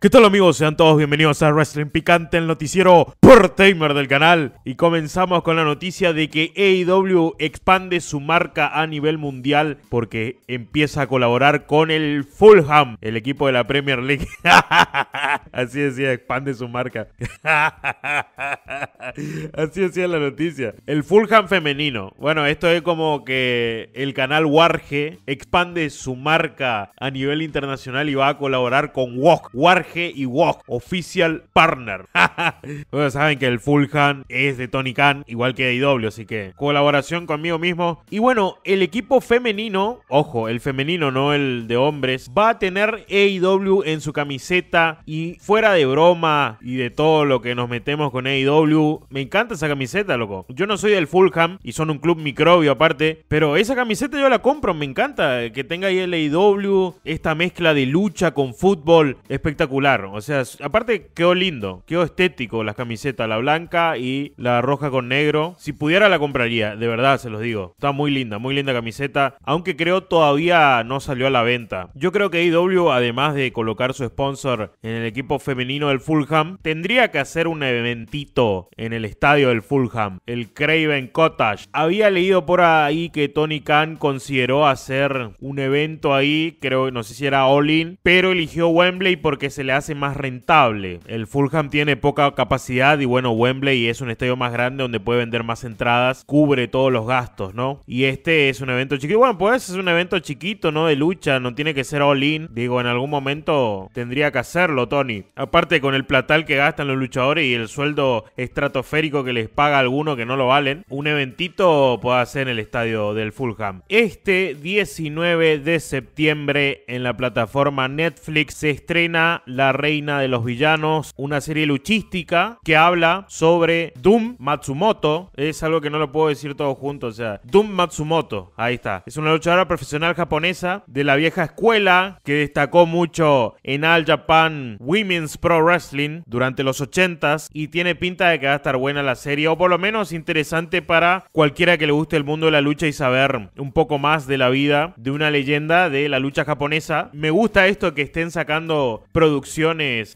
¿Qué tal amigos? Sean todos bienvenidos a Wrestling Picante, el noticiero por Tamer del canal. Y comenzamos con la noticia de que AEW expande su marca a nivel mundial porque empieza a colaborar con el Fulham, el equipo de la Premier League. Así decía, expande su marca. Así decía la noticia. El Fulham femenino. Bueno, esto es como que el canal Warge expande su marca a nivel internacional y va a colaborar con WOG. Warge y walk. Official partner. Ustedes saben que el Fulham es de Tony Khan, igual que AEW así que colaboración conmigo mismo. Y bueno, el equipo femenino, ojo, el femenino, no el de hombres, va a tener AEW en su camiseta y fuera de broma y de todo lo que nos metemos con AEW, me encanta esa camiseta, loco. Yo no soy del Fulham y son un club microbio aparte, pero esa camiseta yo la compro, me encanta eh, que tenga ahí el AEW, esta mezcla de lucha con fútbol espectacular o sea, aparte quedó lindo, quedó estético las camisetas, la blanca y la roja con negro. Si pudiera la compraría, de verdad se los digo. Está muy linda, muy linda camiseta, aunque creo todavía no salió a la venta. Yo creo que IW, e además de colocar su sponsor en el equipo femenino del Fulham, tendría que hacer un eventito en el estadio del Fulham, el Craven Cottage. Había leído por ahí que Tony Khan consideró hacer un evento ahí, creo, no sé si era All In, pero eligió Wembley porque se le hace más rentable. El Fulham tiene poca capacidad y bueno, Wembley es un estadio más grande donde puede vender más entradas, cubre todos los gastos, ¿no? Y este es un evento chiquito. Bueno, pues es un evento chiquito, ¿no? De lucha, no tiene que ser all-in. Digo, en algún momento tendría que hacerlo, Tony. Aparte con el platal que gastan los luchadores y el sueldo estratosférico que les paga alguno que no lo valen, un eventito puede hacer en el estadio del Fulham. Este 19 de septiembre en la plataforma Netflix se estrena la la Reina de los Villanos, una serie luchística que habla sobre Doom Matsumoto. Es algo que no lo puedo decir todo junto, o sea, Doom Matsumoto, ahí está. Es una luchadora profesional japonesa de la vieja escuela que destacó mucho en All Japan Women's Pro Wrestling durante los 80s y tiene pinta de que va a estar buena la serie o por lo menos interesante para cualquiera que le guste el mundo de la lucha y saber un poco más de la vida de una leyenda de la lucha japonesa. Me gusta esto que estén sacando producciones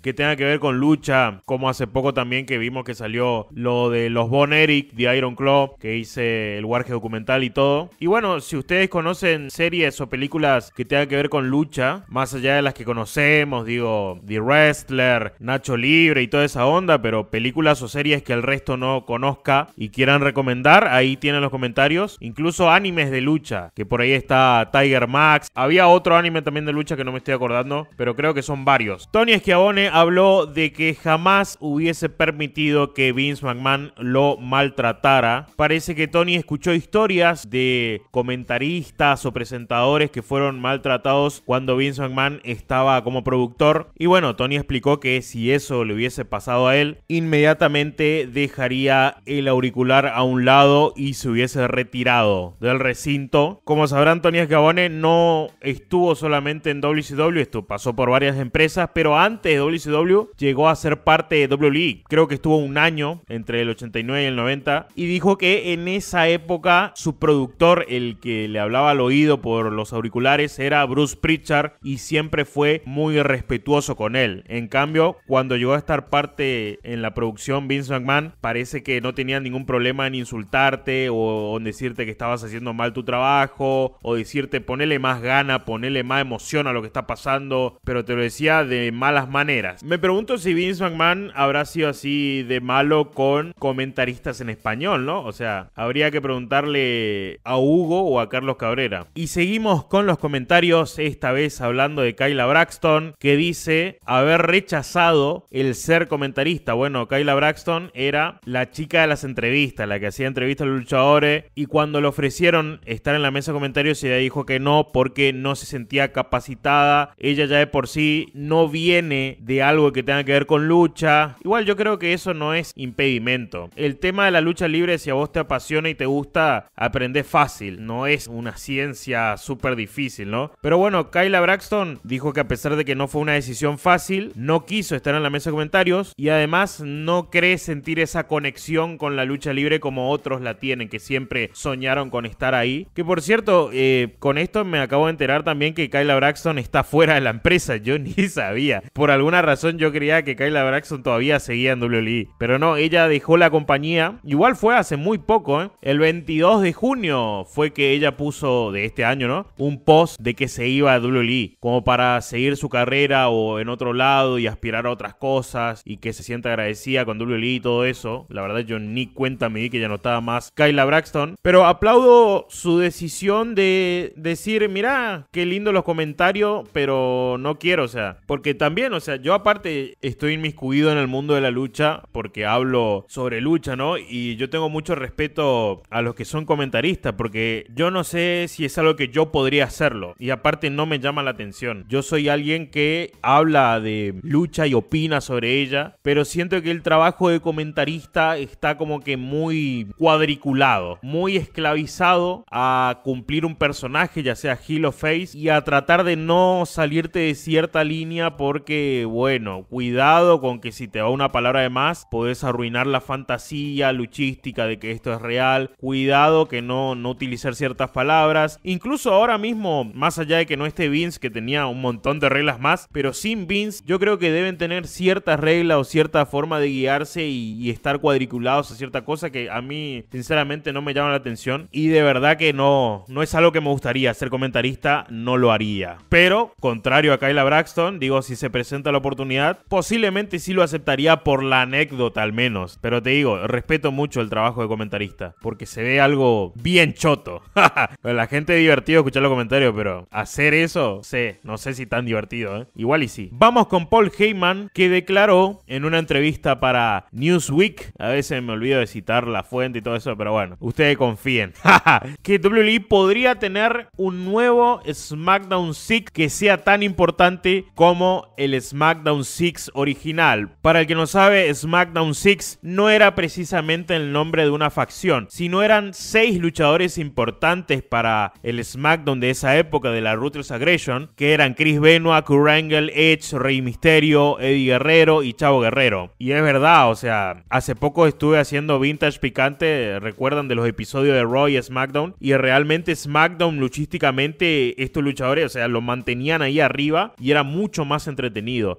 que tengan que ver con lucha, como hace poco también que vimos que salió lo de los Bon Eric, The Iron Claw, que hice el Warge documental y todo. Y bueno, si ustedes conocen series o películas que tengan que ver con lucha, más allá de las que conocemos, digo, The Wrestler, Nacho Libre y toda esa onda, pero películas o series que el resto no conozca y quieran recomendar, ahí tienen los comentarios. Incluso animes de lucha, que por ahí está Tiger Max. Había otro anime también de lucha que no me estoy acordando, pero creo que son varios. Tony Schiavone habló de que jamás hubiese permitido que Vince McMahon lo maltratara. Parece que Tony escuchó historias de comentaristas o presentadores que fueron maltratados cuando Vince McMahon estaba como productor. Y bueno, Tony explicó que si eso le hubiese pasado a él, inmediatamente dejaría el auricular a un lado y se hubiese retirado del recinto. Como sabrán, Tony Schiavone no estuvo solamente en WCW, esto pasó por varias empresas, pero antes de WCW llegó a ser parte de WWE. Creo que estuvo un año entre el 89 y el 90 y dijo que en esa época su productor, el que le hablaba al oído por los auriculares, era Bruce Pritchard y siempre fue muy respetuoso con él. En cambio, cuando llegó a estar parte en la producción Vince McMahon, parece que no tenía ningún problema en insultarte o en decirte que estabas haciendo mal tu trabajo o decirte ponele más gana, ponele más emoción a lo que está pasando, pero te lo decía de malas maneras. Me pregunto si Vince McMahon habrá sido así de malo con comentaristas en español, ¿no? O sea, habría que preguntarle a Hugo o a Carlos Cabrera. Y seguimos con los comentarios, esta vez hablando de Kyla Braxton, que dice haber rechazado el ser comentarista. Bueno, Kyla Braxton era la chica de las entrevistas, la que hacía entrevistas a los luchadores, y cuando le ofrecieron estar en la mesa de comentarios, ella dijo que no porque no se sentía capacitada. Ella ya de por sí no vio de algo que tenga que ver con lucha. Igual yo creo que eso no es impedimento. El tema de la lucha libre, si a vos te apasiona y te gusta, aprende fácil. No es una ciencia súper difícil, ¿no? Pero bueno, Kyla Braxton dijo que a pesar de que no fue una decisión fácil, no quiso estar en la mesa de comentarios y además no cree sentir esa conexión con la lucha libre como otros la tienen, que siempre soñaron con estar ahí. Que por cierto, eh, con esto me acabo de enterar también que Kyla Braxton está fuera de la empresa. Yo ni sabía. Por alguna razón yo creía que Kyla Braxton todavía seguía en WWE. Pero no, ella dejó la compañía. Igual fue hace muy poco, ¿eh? El 22 de junio fue que ella puso, de este año, ¿no? Un post de que se iba a WWE. Como para seguir su carrera o en otro lado y aspirar a otras cosas. Y que se sienta agradecida con WWE y todo eso. La verdad yo ni cuenta me di que ya no estaba más Kyla Braxton. Pero aplaudo su decisión de decir, mira, qué lindo los comentarios, pero no quiero, o sea. Porque también, o sea, yo aparte estoy inmiscuido en el mundo de la lucha porque hablo sobre lucha, ¿no? Y yo tengo mucho respeto a los que son comentaristas porque yo no sé si es algo que yo podría hacerlo y aparte no me llama la atención. Yo soy alguien que habla de lucha y opina sobre ella, pero siento que el trabajo de comentarista está como que muy cuadriculado, muy esclavizado a cumplir un personaje, ya sea heel o face, y a tratar de no salirte de cierta línea por porque bueno, cuidado con que si te va una palabra de más, puedes arruinar la fantasía luchística de que esto es real. Cuidado que no, no utilizar ciertas palabras. Incluso ahora mismo, más allá de que no esté Vince, que tenía un montón de reglas más, pero sin Vince, yo creo que deben tener ciertas reglas o cierta forma de guiarse y, estar cuadriculados a cierta cosa que a mí, sinceramente, no me llama la atención. Y de verdad que no, no es algo que me gustaría. Ser comentarista no lo haría. Pero, contrario a Kyla Braxton, digo, si se se presenta la oportunidad, posiblemente sí lo aceptaría por la anécdota al menos. Pero te digo, respeto mucho el trabajo de comentarista, porque se ve algo bien choto. la gente es divertido escuchar los comentarios, pero hacer eso, sé, no sé si tan divertido, ¿eh? Igual y sí. Vamos con Paul Heyman, que declaró en una entrevista para Newsweek, a veces me olvido de citar la fuente y todo eso, pero bueno, ustedes confíen, que WWE podría tener un nuevo SmackDown Sick que sea tan importante como el SmackDown 6 original. Para el que no sabe, SmackDown 6 no era precisamente el nombre de una facción, sino eran seis luchadores importantes para el SmackDown de esa época de la Ruthless Aggression, que eran Chris Benoit, Kurt Angle, Edge, Rey Misterio, Eddie Guerrero y Chavo Guerrero. Y es verdad, o sea, hace poco estuve haciendo vintage picante, recuerdan de los episodios de Roy y SmackDown, y realmente SmackDown luchísticamente estos luchadores, o sea, lo mantenían ahí arriba y era mucho más entre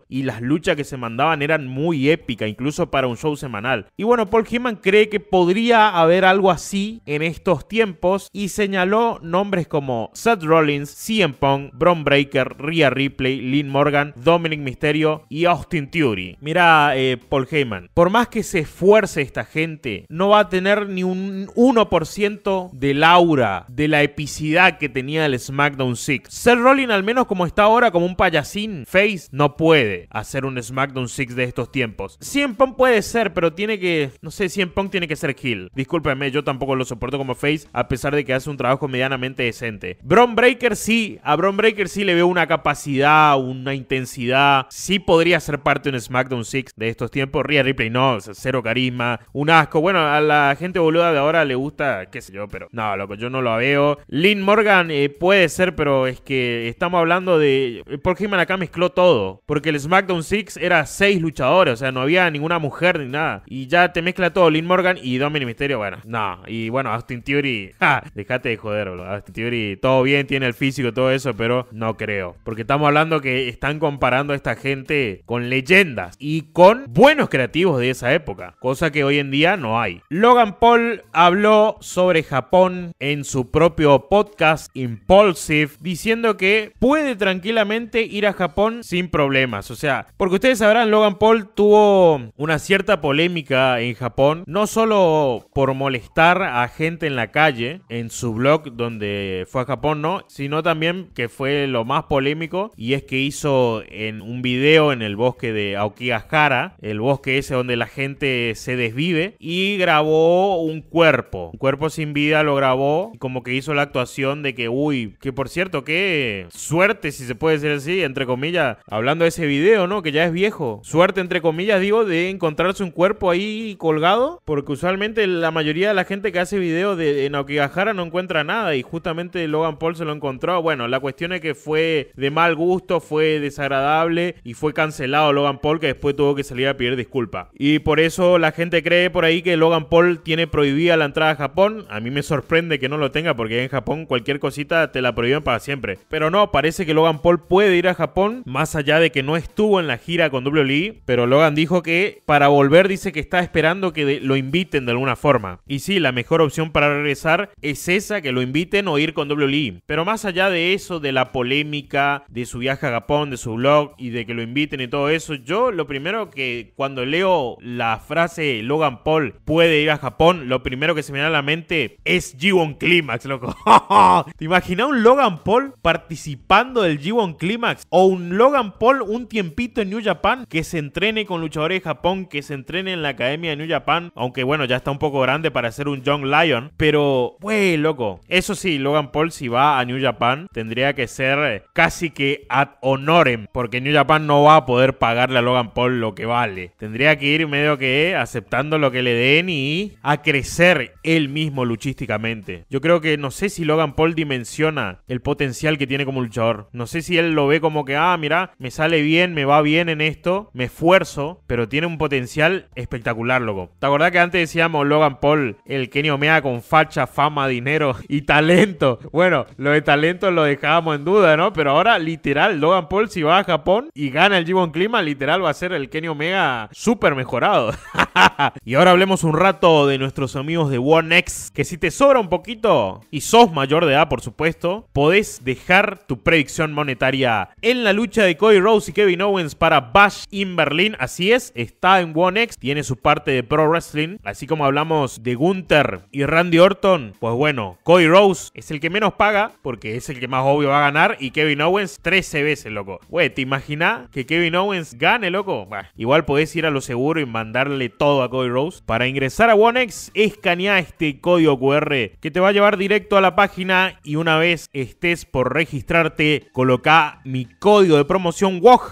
y las luchas que se mandaban eran muy épicas, incluso para un show semanal. Y bueno, Paul Heyman cree que podría haber algo así en estos tiempos y señaló nombres como Seth Rollins, CM Punk, Bron Breaker, Rhea Ripley, Lynn Morgan, Dominic Mysterio y Austin Theory. Mira, eh, Paul Heyman, por más que se esfuerce esta gente, no va a tener ni un 1% del aura, de la epicidad que tenía el SmackDown 6. Seth Rollins, al menos como está ahora, como un payasín, face, no puede hacer un SmackDown 6 de estos tiempos. CM puede ser, pero tiene que, no sé, CM Punk tiene que ser kill. Discúlpeme, yo tampoco lo soporto como face, a pesar de que hace un trabajo medianamente decente. Bron Breaker sí, a Bron Breaker sí le veo una capacidad, una intensidad. Sí podría ser parte de un SmackDown 6 de estos tiempos. Rhea Ripley no, cero carisma, un asco. Bueno, a la gente boluda de ahora le gusta, qué sé yo, pero no, loco, yo no lo veo. Lynn Morgan eh, puede ser, pero es que estamos hablando de... Eh, Paul Heyman acá mezcló todo. Porque el SmackDown 6 era 6 luchadores, o sea, no había ninguna mujer ni nada. Y ya te mezcla todo, Lynn Morgan y Dominic Misterio, bueno, no. Y bueno, Austin Theory, ja, dejate de joder, Austin Theory, todo bien, tiene el físico, todo eso, pero no creo. Porque estamos hablando que están comparando a esta gente con leyendas y con buenos creativos de esa época, cosa que hoy en día no hay. Logan Paul habló sobre Japón en su propio podcast Impulsive, diciendo que puede tranquilamente ir a Japón sin problemas. O sea, porque ustedes sabrán, Logan Paul tuvo una cierta polémica en Japón, no solo por molestar a gente en la calle, en su blog donde fue a Japón, ¿no? Sino también que fue lo más polémico y es que hizo en un video en el bosque de Aokigahara, el bosque ese donde la gente se desvive, y grabó un cuerpo. Un cuerpo sin vida lo grabó, como que hizo la actuación de que, uy, que por cierto, qué suerte, si se puede decir así, entre comillas, hablando de ese video, ¿no? Que ya es viejo. Suerte, entre comillas, digo, de encontrarse un cuerpo ahí colgado, porque usualmente la mayoría de la gente que hace videos de Naokigahara no encuentra nada y justamente Logan Paul se lo encontró. Bueno, la cuestión es que fue de mal gusto, fue desagradable y fue cancelado Logan Paul, que después tuvo que salir a pedir disculpas. Y por eso la gente cree por ahí que Logan Paul tiene prohibida la entrada a Japón. A mí me sorprende que no lo tenga, porque en Japón cualquier cosita te la prohíben para siempre. Pero no, parece que Logan Paul puede ir a Japón más allá de que no estuvo en la gira con WWE, pero Logan dijo que para volver dice que está esperando que lo inviten de alguna forma. Y sí, la mejor opción para regresar es esa, que lo inviten o ir con WWE. Pero más allá de eso, de la polémica, de su viaje a Japón, de su blog y de que lo inviten y todo eso, yo lo primero que cuando leo la frase Logan Paul puede ir a Japón, lo primero que se me da a la mente es G1 Climax, loco. ¿Te imaginas un Logan Paul participando del G1 Climax o un Logan Paul un tiempito en New Japan, que se entrene con luchadores de Japón, que se entrene en la academia de New Japan, aunque bueno, ya está un poco grande para ser un John Lion, pero, wey, loco, eso sí, Logan Paul si va a New Japan tendría que ser eh, casi que ad honorem, porque New Japan no va a poder pagarle a Logan Paul lo que vale. Tendría que ir medio que aceptando lo que le den y a crecer él mismo luchísticamente. Yo creo que no sé si Logan Paul dimensiona el potencial que tiene como luchador. No sé si él lo ve como que, ah, mira, me sale bien, me va bien en esto, me esfuerzo, pero tiene un potencial espectacular, loco. ¿Te acordás que antes decíamos Logan Paul, el Kenny Omega con facha, fama, dinero y talento? Bueno, lo de talento lo dejábamos en duda, ¿no? Pero ahora, literal, Logan Paul si va a Japón y gana el G1 Clima, literal va a ser el Kenny Omega súper mejorado. y ahora hablemos un rato de nuestros amigos de One X, que si te sobra un poquito y sos mayor de edad, por supuesto, podés dejar tu predicción monetaria en la lucha de código Rose y Kevin Owens para Bash in Berlin. Así es, está en One X, tiene su parte de Pro Wrestling. Así como hablamos de Gunther y Randy Orton, pues bueno, Cody Rose es el que menos paga porque es el que más obvio va a ganar y Kevin Owens 13 veces, loco. Güey, ¿te imaginas que Kevin Owens gane, loco? igual podés ir a lo seguro y mandarle todo a Cody Rose, Para ingresar a OneX, escanea este código QR que te va a llevar directo a la página y una vez estés por registrarte, coloca mi código de promoción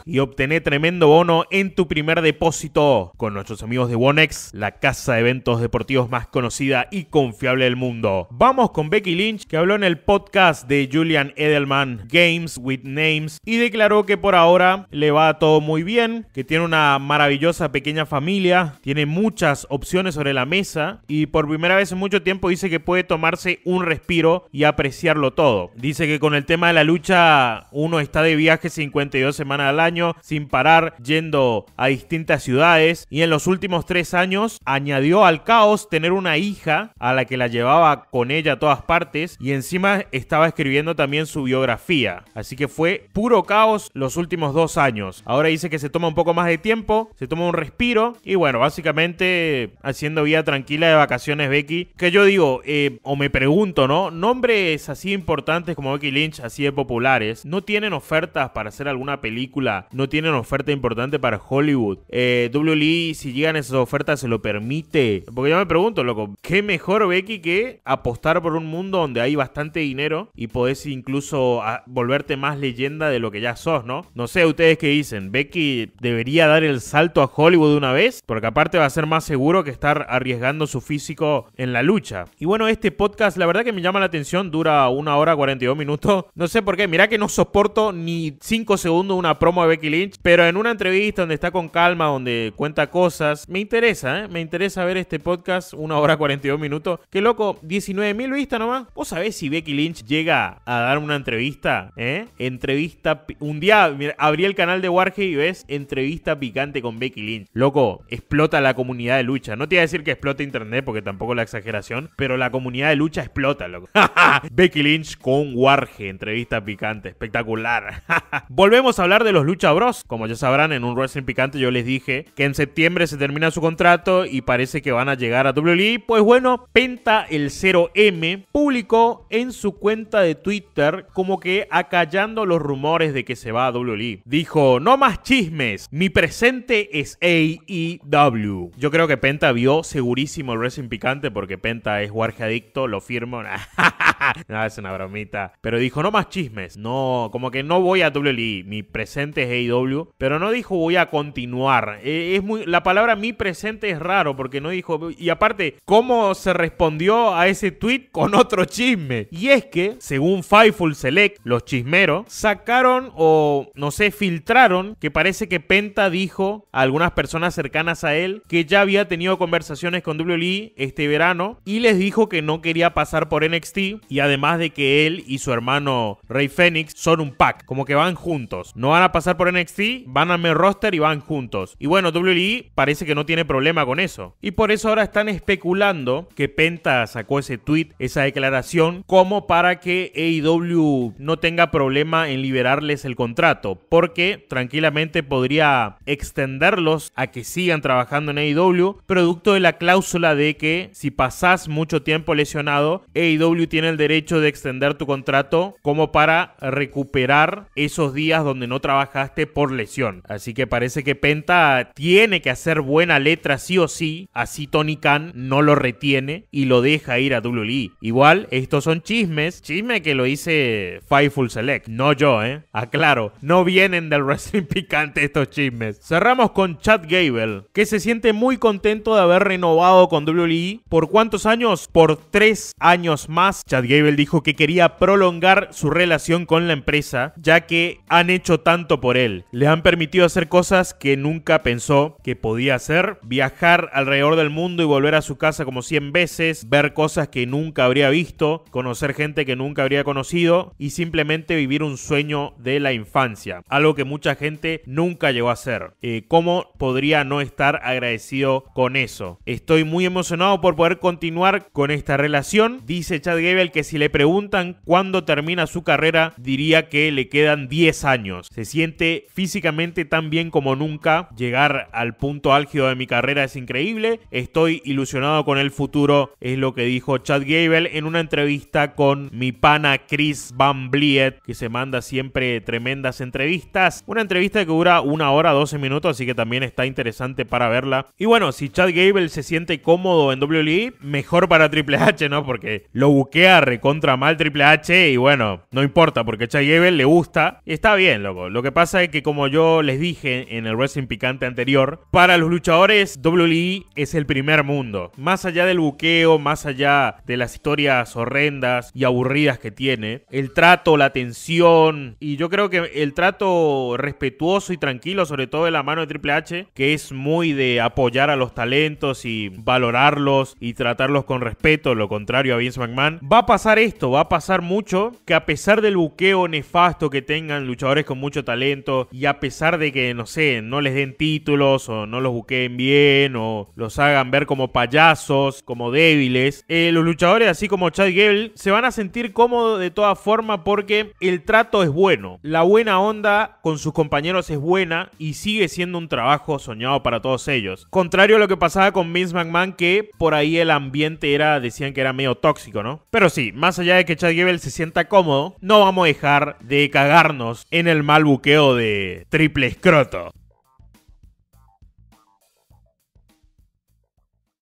y obtené tremendo bono en tu primer depósito con nuestros amigos de Wonex, la casa de eventos deportivos más conocida y confiable del mundo. Vamos con Becky Lynch, que habló en el podcast de Julian Edelman, Games with Names, y declaró que por ahora le va todo muy bien, que tiene una maravillosa pequeña familia, tiene muchas opciones sobre la mesa y por primera vez en mucho tiempo dice que puede tomarse un respiro y apreciarlo todo. Dice que con el tema de la lucha uno está de viaje 52 semana al año, sin parar, yendo a distintas ciudades. Y en los últimos tres años añadió al caos tener una hija a la que la llevaba con ella a todas partes. Y encima estaba escribiendo también su biografía. Así que fue puro caos los últimos dos años. Ahora dice que se toma un poco más de tiempo, se toma un respiro. Y bueno, básicamente haciendo vida tranquila de vacaciones Becky. Que yo digo, eh, o me pregunto, ¿no? Nombres así importantes como Becky Lynch, así de populares, no tienen ofertas para hacer alguna película película no tienen oferta importante para Hollywood, eh, WLE, si llegan esas ofertas, se lo permite. Porque yo me pregunto, loco, ¿qué mejor, Becky, que apostar por un mundo donde hay bastante dinero y podés incluso ah, volverte más leyenda de lo que ya sos, ¿no? No sé, ustedes qué dicen, Becky debería dar el salto a Hollywood de una vez, porque aparte va a ser más seguro que estar arriesgando su físico en la lucha. Y bueno, este podcast, la verdad que me llama la atención, dura una hora 42 minutos. No sé por qué, mirá que no soporto ni 5 segundos una promo de Becky Lynch, pero en una entrevista donde está con calma, donde cuenta cosas, me interesa, ¿eh? me interesa ver este podcast, una hora 42 minutos. que loco, 19 mil vistas nomás. ¿Vos sabés si Becky Lynch llega a dar una entrevista? ¿Eh? Entrevista, un día mira, abrí el canal de Warge y ves entrevista picante con Becky Lynch. Loco, explota la comunidad de lucha. No te voy a decir que explota internet porque tampoco la exageración, pero la comunidad de lucha explota, loco. Becky Lynch con Warge, entrevista picante, espectacular. Volvemos a hablar de los Lucha Bros. Como ya sabrán, en un Wrestling Picante yo les dije que en septiembre se termina su contrato y parece que van a llegar a WWE. Pues bueno, Penta el 0M publicó en su cuenta de Twitter como que acallando los rumores de que se va a WWE. Dijo, no más chismes, mi presente es AEW. Yo creo que Penta vio segurísimo el Wrestling Picante porque Penta es adicto lo firmo. Ah, no, es una bromita. Pero dijo, no más chismes. No, como que no voy a WWE. Mi presente es AEW. Pero no dijo voy a continuar. E, es muy, la palabra mi presente es raro porque no dijo... Y aparte, ¿cómo se respondió a ese tweet con otro chisme? Y es que, según Fightful Select, los chismeros sacaron o, no sé, filtraron que parece que Penta dijo a algunas personas cercanas a él que ya había tenido conversaciones con WWE este verano y les dijo que no quería pasar por NXT y además de que él y su hermano Rey Fénix son un pack, como que van juntos. No van a pasar por NXT, van al main roster y van juntos. Y bueno, WWE parece que no tiene problema con eso. Y por eso ahora están especulando que Penta sacó ese tweet, esa declaración, como para que AEW no tenga problema en liberarles el contrato, porque tranquilamente podría extenderlos a que sigan trabajando en AEW, producto de la cláusula de que si pasas mucho tiempo lesionado, AEW tiene el derecho de extender tu contrato como para recuperar esos días donde no trabajaste por lesión. Así que parece que Penta tiene que hacer buena letra sí o sí, así Tony Khan no lo retiene y lo deja ir a WWE. Igual, estos son chismes, chisme que lo hice Fightful Select, no yo, ¿eh? Aclaro, no vienen del wrestling picante estos chismes. Cerramos con Chad Gable, que se siente muy contento de haber renovado con WWE. ¿Por cuántos años? Por tres años más. Chad Chad Gable dijo que quería prolongar su relación con la empresa, ya que han hecho tanto por él. Le han permitido hacer cosas que nunca pensó que podía hacer, viajar alrededor del mundo y volver a su casa como 100 veces, ver cosas que nunca habría visto, conocer gente que nunca habría conocido y simplemente vivir un sueño de la infancia, algo que mucha gente nunca llegó a hacer. Eh, ¿Cómo podría no estar agradecido con eso? Estoy muy emocionado por poder continuar con esta relación, dice Chad Gable que si le preguntan cuándo termina su carrera, diría que le quedan 10 años. Se siente físicamente tan bien como nunca. Llegar al punto álgido de mi carrera es increíble. Estoy ilusionado con el futuro, es lo que dijo Chad Gable en una entrevista con mi pana Chris Van Bliet, que se manda siempre tremendas entrevistas. Una entrevista que dura una hora, 12 minutos, así que también está interesante para verla. Y bueno, si Chad Gable se siente cómodo en WWE, mejor para Triple H, ¿no? Porque lo buquea recontra mal Triple H y bueno, no importa porque Chai le gusta está bien, loco. Lo que pasa es que como yo les dije en el Wrestling Picante anterior, para los luchadores WWE es el primer mundo. Más allá del buqueo, más allá de las historias horrendas y aburridas que tiene, el trato, la atención y yo creo que el trato respetuoso y tranquilo, sobre todo de la mano de Triple H, que es muy de apoyar a los talentos y valorarlos y tratarlos con respeto, lo contrario a Vince McMahon, va a pasar esto, va a pasar mucho, que a pesar del buqueo nefasto que tengan luchadores con mucho talento y a pesar de que, no sé, no les den títulos o no los buqueen bien o los hagan ver como payasos, como débiles, eh, los luchadores así como Chad Gable se van a sentir cómodos de toda forma porque el trato es bueno, la buena onda con sus compañeros es buena y sigue siendo un trabajo soñado para todos ellos. Contrario a lo que pasaba con Vince McMahon que por ahí el ambiente era, decían que era medio tóxico, ¿no? Pero sí, más allá de que Chad Gable se sienta cómodo, no vamos a dejar de cagarnos en el mal buqueo de triple escroto.